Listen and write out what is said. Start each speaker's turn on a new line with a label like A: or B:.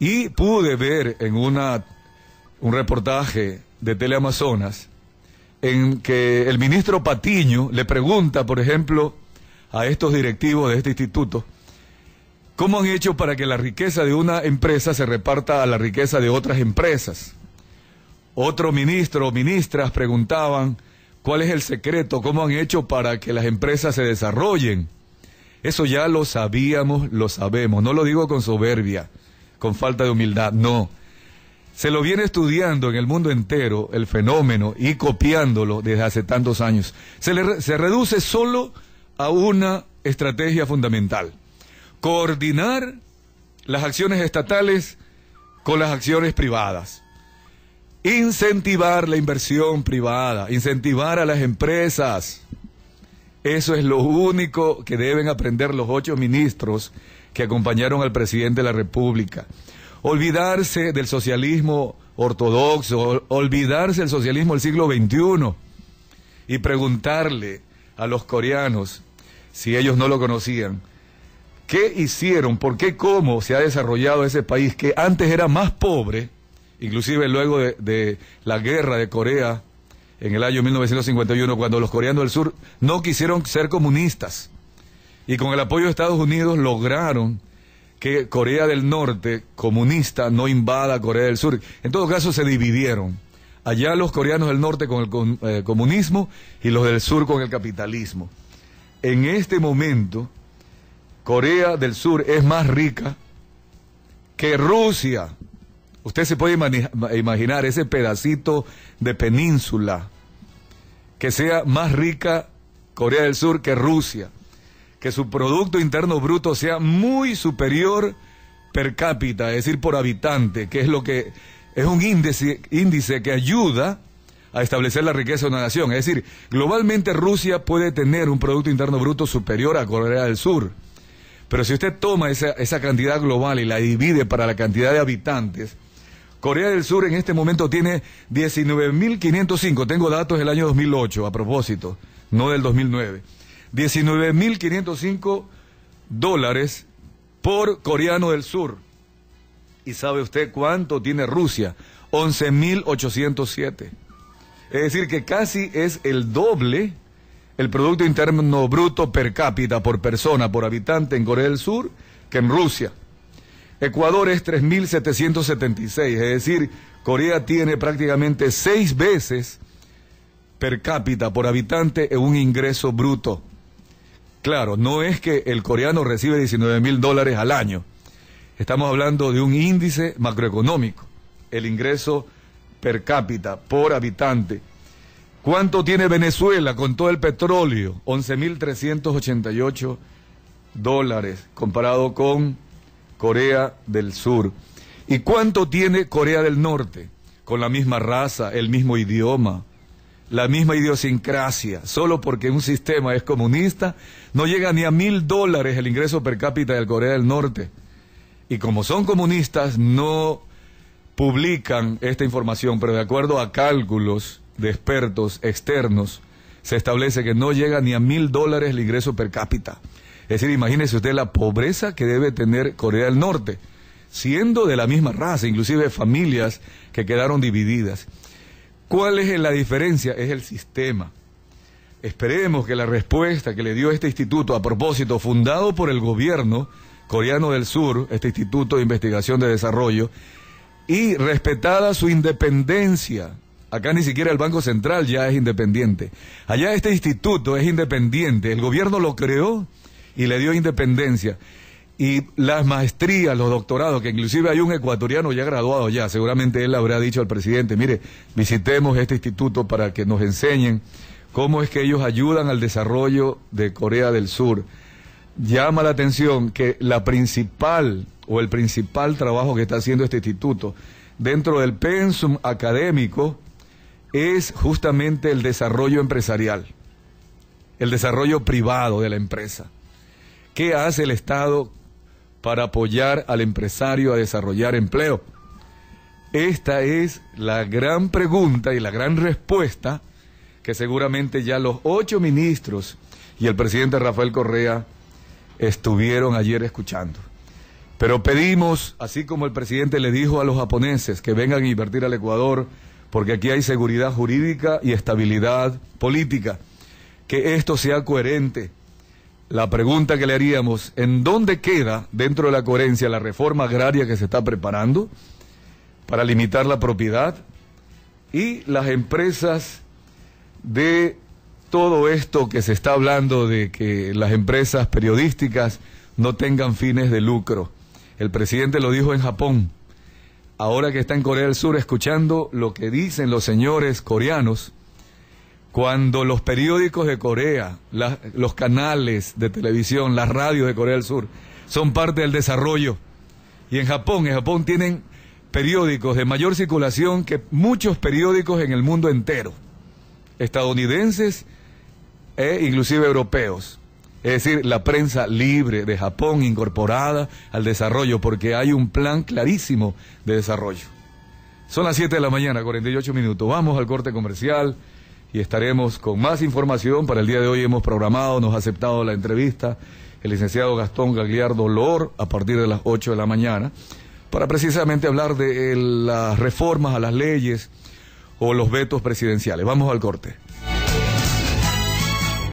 A: Y pude ver en una, un reportaje de Teleamazonas en que el ministro Patiño le pregunta, por ejemplo, a estos directivos de este instituto, ¿cómo han hecho para que la riqueza de una empresa se reparta a la riqueza de otras empresas? Otro ministro o ministras preguntaban, ¿cuál es el secreto? ¿Cómo han hecho para que las empresas se desarrollen? Eso ya lo sabíamos, lo sabemos, no lo digo con soberbia con falta de humildad, no. Se lo viene estudiando en el mundo entero el fenómeno y copiándolo desde hace tantos años. Se, le, se reduce solo a una estrategia fundamental. Coordinar las acciones estatales con las acciones privadas. Incentivar la inversión privada, incentivar a las empresas. Eso es lo único que deben aprender los ocho ministros que acompañaron al presidente de la República. Olvidarse del socialismo ortodoxo, olvidarse del socialismo del siglo XXI y preguntarle a los coreanos, si ellos no lo conocían, qué hicieron, por qué, cómo se ha desarrollado ese país que antes era más pobre, inclusive luego de, de la guerra de Corea en el año 1951, cuando los coreanos del sur no quisieron ser comunistas y con el apoyo de Estados Unidos lograron que Corea del Norte, comunista, no invada Corea del Sur. En todo caso, se dividieron. Allá los coreanos del norte con el eh, comunismo y los del sur con el capitalismo. En este momento, Corea del Sur es más rica que Rusia. Usted se puede imaginar ese pedacito de península que sea más rica Corea del Sur que Rusia que su Producto Interno Bruto sea muy superior per cápita, es decir, por habitante, que es lo que es un índice, índice que ayuda a establecer la riqueza de una nación. Es decir, globalmente Rusia puede tener un Producto Interno Bruto superior a Corea del Sur. Pero si usted toma esa, esa cantidad global y la divide para la cantidad de habitantes, Corea del Sur en este momento tiene 19.505, tengo datos del año 2008 a propósito, no del 2009. 19.505 dólares por coreano del sur. ¿Y sabe usted cuánto tiene Rusia? 11.807. Es decir, que casi es el doble el Producto Interno Bruto per cápita, por persona, por habitante en Corea del Sur que en Rusia. Ecuador es 3.776, es decir, Corea tiene prácticamente seis veces per cápita, por habitante, en un ingreso bruto. Claro, no es que el coreano recibe 19 mil dólares al año. Estamos hablando de un índice macroeconómico, el ingreso per cápita, por habitante. ¿Cuánto tiene Venezuela con todo el petróleo? 11.388 dólares comparado con Corea del Sur. ¿Y cuánto tiene Corea del Norte? Con la misma raza, el mismo idioma, la misma idiosincrasia. Solo porque un sistema es comunista, no llega ni a mil dólares el ingreso per cápita del Corea del Norte. Y como son comunistas, no publican esta información, pero de acuerdo a cálculos de expertos externos, se establece que no llega ni a mil dólares el ingreso per cápita. Es decir, imagínese usted la pobreza que debe tener Corea del Norte, siendo de la misma raza, inclusive familias que quedaron divididas. ¿Cuál es la diferencia? Es el sistema. Esperemos que la respuesta que le dio este instituto, a propósito, fundado por el gobierno coreano del sur, este Instituto de Investigación de Desarrollo, y respetada su independencia. Acá ni siquiera el Banco Central ya es independiente. Allá este instituto es independiente. El gobierno lo creó y le dio independencia y las maestrías, los doctorados, que inclusive hay un ecuatoriano ya graduado ya, seguramente él habrá dicho al presidente, mire, visitemos este instituto para que nos enseñen cómo es que ellos ayudan al desarrollo de Corea del Sur. Llama la atención que la principal o el principal trabajo que está haciendo este instituto dentro del pensum académico es justamente el desarrollo empresarial, el desarrollo privado de la empresa. ¿Qué hace el Estado? para apoyar al empresario a desarrollar empleo? Esta es la gran pregunta y la gran respuesta que seguramente ya los ocho ministros y el presidente Rafael Correa estuvieron ayer escuchando. Pero pedimos, así como el presidente le dijo a los japoneses que vengan a invertir al Ecuador, porque aquí hay seguridad jurídica y estabilidad política, que esto sea coherente, la pregunta que le haríamos, ¿en dónde queda dentro de la coherencia la reforma agraria que se está preparando para limitar la propiedad y las empresas de todo esto que se está hablando de que las empresas periodísticas no tengan fines de lucro? El presidente lo dijo en Japón. Ahora que está en Corea del Sur escuchando lo que dicen los señores coreanos, cuando los periódicos de Corea, los canales de televisión, las radios de Corea del Sur, son parte del desarrollo. Y en Japón, en Japón tienen periódicos de mayor circulación que muchos periódicos en el mundo entero, estadounidenses e inclusive europeos. Es decir, la prensa libre de Japón incorporada al desarrollo, porque hay un plan clarísimo de desarrollo. Son las 7 de la mañana, 48 minutos. Vamos al corte comercial y estaremos con más información. Para el día de hoy hemos programado, nos ha aceptado la entrevista el licenciado Gastón Gagliardo Lor a partir de las 8 de la mañana para precisamente hablar de eh, las reformas a las leyes o los vetos presidenciales. Vamos al corte.